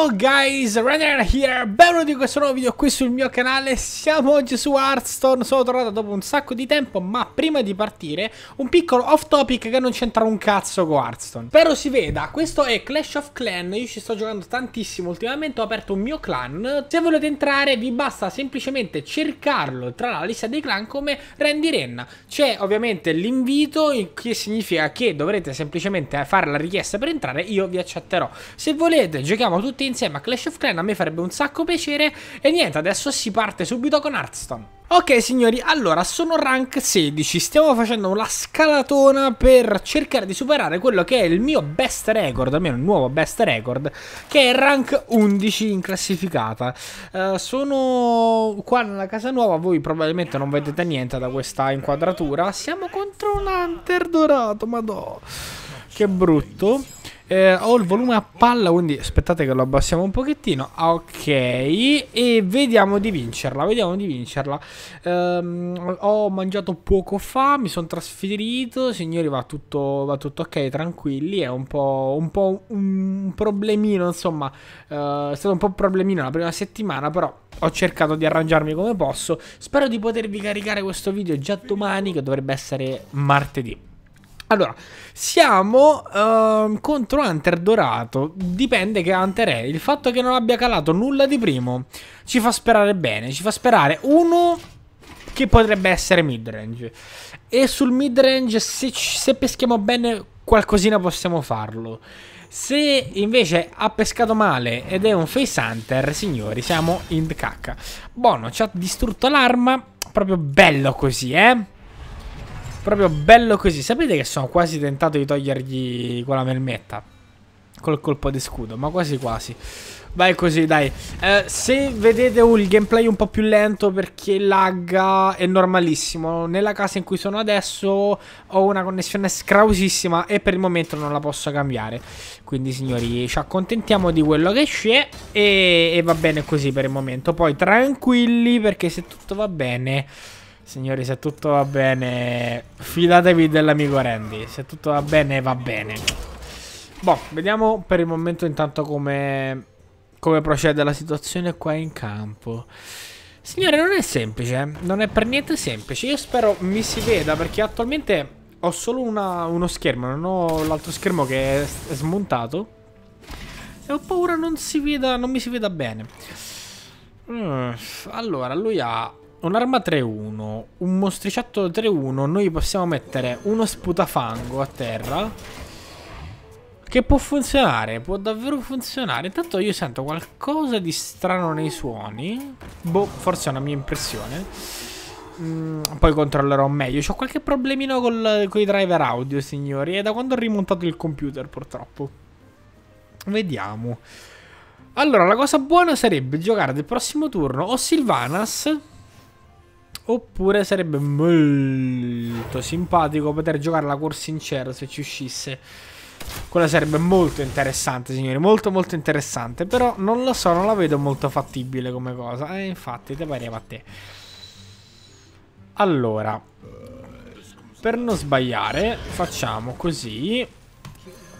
Ciao guys, Renner here, benvenuti in questo nuovo video qui sul mio canale, siamo oggi su Hearthstone, sono tornato dopo un sacco di tempo, ma prima di partire, un piccolo off topic che non c'entra un cazzo con Hearthstone. Spero si veda, questo è Clash of Clan, io ci sto giocando tantissimo ultimamente, ho aperto un mio clan, se volete entrare vi basta semplicemente cercarlo tra la lista dei clan come Randy Renna. C'è ovviamente l'invito, che significa che dovrete semplicemente fare la richiesta per entrare, io vi accetterò. Se volete giochiamo tutti insieme a Clash of Clans a me farebbe un sacco piacere. E niente, adesso si parte subito con Hearthstone. Ok signori, allora sono rank 16, stiamo facendo una scalatona per cercare di superare quello che è il mio best record, almeno il nuovo best record, che è rank 11 in classificata. Uh, sono qua nella casa nuova, voi probabilmente non vedete niente da questa inquadratura. Siamo contro un Hunter dorato, madò, che brutto. Eh, ho il volume a palla, quindi aspettate che lo abbassiamo un pochettino. Ok, e vediamo di vincerla, vediamo di vincerla. Ehm, ho mangiato poco fa, mi sono trasferito, signori va tutto, va tutto ok, tranquilli, è un po' un, po un problemino, insomma, eh, è stato un po' un problemino la prima settimana, però ho cercato di arrangiarmi come posso. Spero di potervi caricare questo video già domani, che dovrebbe essere martedì. Allora, siamo uh, contro Hunter dorato. Dipende che Hunter è. Il fatto che non abbia calato nulla di primo ci fa sperare bene. Ci fa sperare uno che potrebbe essere midrange. E sul midrange, se, se peschiamo bene, qualcosina possiamo farlo. Se invece ha pescato male ed è un face hunter, signori, siamo in cacca. Buono, ci ha distrutto l'arma. Proprio bello così, eh. Proprio bello così. Sapete che sono quasi tentato di togliergli quella melmetta. Col colpo di scudo, ma quasi quasi. Vai così, dai. Eh, se vedete uh, il gameplay un po' più lento perché lagga è normalissimo. Nella casa in cui sono adesso ho una connessione scrausissima e per il momento non la posso cambiare. Quindi signori, ci accontentiamo di quello che c'è e, e va bene così per il momento. Poi tranquilli perché se tutto va bene Signori, se tutto va bene, fidatevi dell'amico Randy. Se tutto va bene, va bene. Boh, vediamo per il momento intanto come, come procede la situazione qua in campo. Signore, non è semplice, eh. non è per niente semplice. Io spero mi si veda perché attualmente ho solo una, uno schermo, non ho l'altro schermo che è, è smontato. E ho paura non, si veda, non mi si veda bene. Mm, allora, lui ha un'arma 3-1, un mostriciatto 3-1, noi possiamo mettere uno sputafango a terra. Che può funzionare, può davvero funzionare. Intanto io sento qualcosa di strano nei suoni. Boh, forse è una mia impressione. Mm, poi controllerò meglio. Ho qualche problemino con i driver audio, signori. È eh, da quando ho rimontato il computer, purtroppo. Vediamo. Allora, la cosa buona sarebbe giocare del prossimo turno o Silvanas Oppure sarebbe molto simpatico poter giocare la corsa in sincera se ci uscisse. Quella sarebbe molto interessante, signori. Molto, molto interessante. Però non lo so, non la vedo molto fattibile come cosa. E eh, infatti, te pareva a te. Allora, per non sbagliare, facciamo così.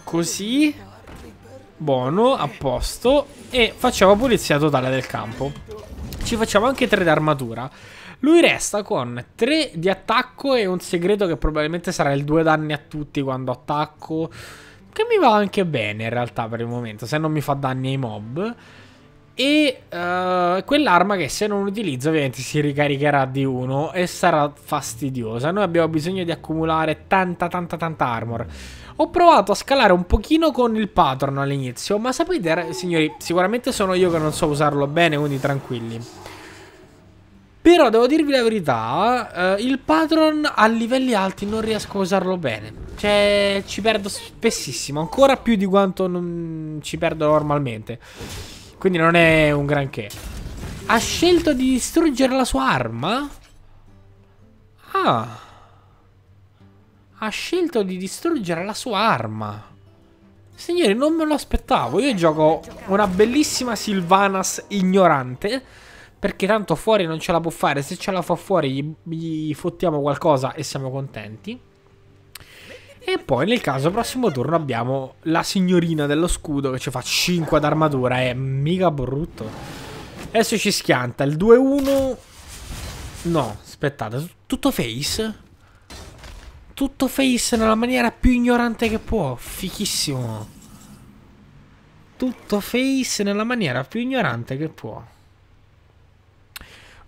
Così. Buono, a posto. E facciamo pulizia totale del campo. Ci facciamo anche tre d'armatura. Lui resta con 3 di attacco e un segreto che probabilmente sarà il 2 danni a tutti quando attacco. Che mi va anche bene in realtà per il momento, se non mi fa danni ai mob. E uh, quell'arma che se non utilizzo ovviamente si ricaricherà di 1 e sarà fastidiosa. Noi abbiamo bisogno di accumulare tanta tanta tanta armor. Ho provato a scalare un pochino con il patron all'inizio, ma sapete signori, sicuramente sono io che non so usarlo bene, quindi tranquilli. Però devo dirvi la verità, eh, il patron a livelli alti non riesco a usarlo bene. Cioè, ci perdo spessissimo, ancora più di quanto non ci perdo normalmente. Quindi non è un granché. Ha scelto di distruggere la sua arma? Ah. Ha scelto di distruggere la sua arma. Signori, non me lo aspettavo. Io gioco una bellissima Sylvanas ignorante perché tanto fuori non ce la può fare. Se ce la fa fuori gli, gli fottiamo qualcosa e siamo contenti. E poi nel caso prossimo turno abbiamo la signorina dello scudo che ci fa 5 d'armatura. È mica brutto. Adesso ci schianta il 2-1. No, aspettate. Tutto face? Tutto face nella maniera più ignorante che può. Fichissimo. Tutto face nella maniera più ignorante che può.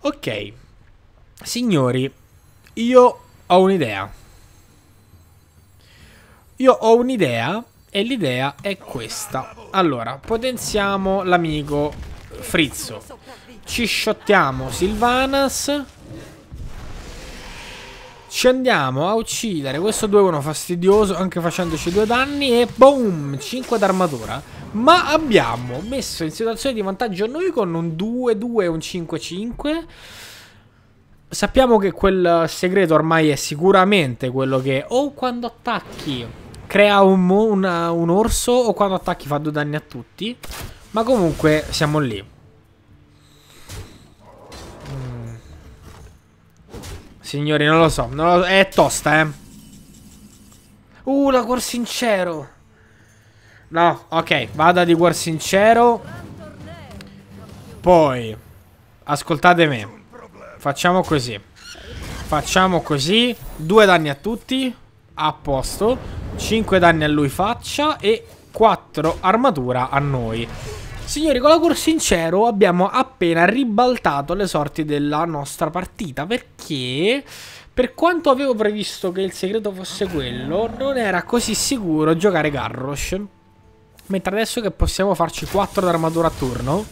Ok, signori, io ho un'idea. Io ho un'idea e l'idea è questa. Allora, potenziamo l'amico Frizzo. Ci shottiamo Silvanas. Ci andiamo a uccidere questo 2-1 fastidioso anche facendoci due danni e boom, 5 d'armatura. Ma abbiamo messo in situazione di vantaggio noi con un 2-2 e un 5-5. Sappiamo che quel segreto ormai è sicuramente quello che o quando attacchi crea un, una, un orso o quando attacchi fa due danni a tutti. Ma comunque siamo lì. Mm. Signori, non lo so, non lo, è tosta, eh. Uh, la sincero. No, ok, vada di cuor sincero. Poi, ascoltate me. Facciamo così. Facciamo così. Due danni a tutti. A posto. Cinque danni a lui faccia e quattro armatura a noi. Signori, con la cuor sincero abbiamo appena ribaltato le sorti della nostra partita perché... Per quanto avevo previsto che il segreto fosse quello, non era così sicuro giocare Garrosh. Mentre adesso che possiamo farci 4 d'armatura a turno,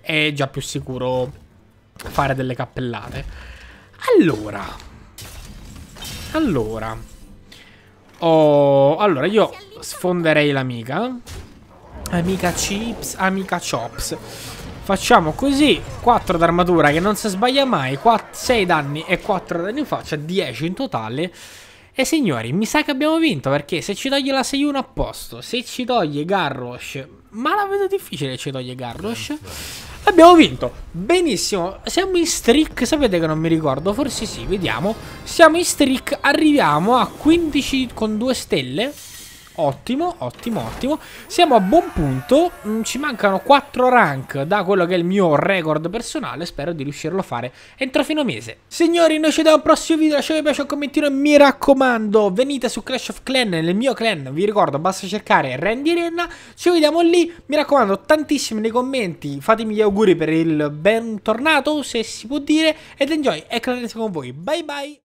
è già più sicuro fare delle cappellate. Allora. Allora. Oh, allora, io sfonderei l'amica. Amica Chips, amica Chops. Facciamo così, 4 d'armatura che non si sbaglia mai, 4, 6 danni e 4 danni in faccia, 10 in totale. E signori, mi sa che abbiamo vinto perché se ci toglie la 6-1 a posto, se ci toglie Garrosh, ma la vedo difficile ci toglie Garrosh. Abbiamo vinto, benissimo, siamo in streak, sapete che non mi ricordo, forse sì, vediamo. Siamo in streak, arriviamo a 15 con 2 stelle. Ottimo, ottimo, ottimo. Siamo a buon punto. Mm, ci mancano 4 rank da quello che è il mio record personale. Spero di riuscirlo a fare entro fine mese. Signori, noi ci vediamo al prossimo video. Lasciate un piace, un commentino e mi raccomando, venite su Clash of Clan, nel mio clan. Vi ricordo, basta cercare Randy Renna. Ci vediamo lì. Mi raccomando, tantissimi nei commenti. Fatemi gli auguri per il bentornato, se si può dire. Ed enjoy e clanese con voi. Bye bye.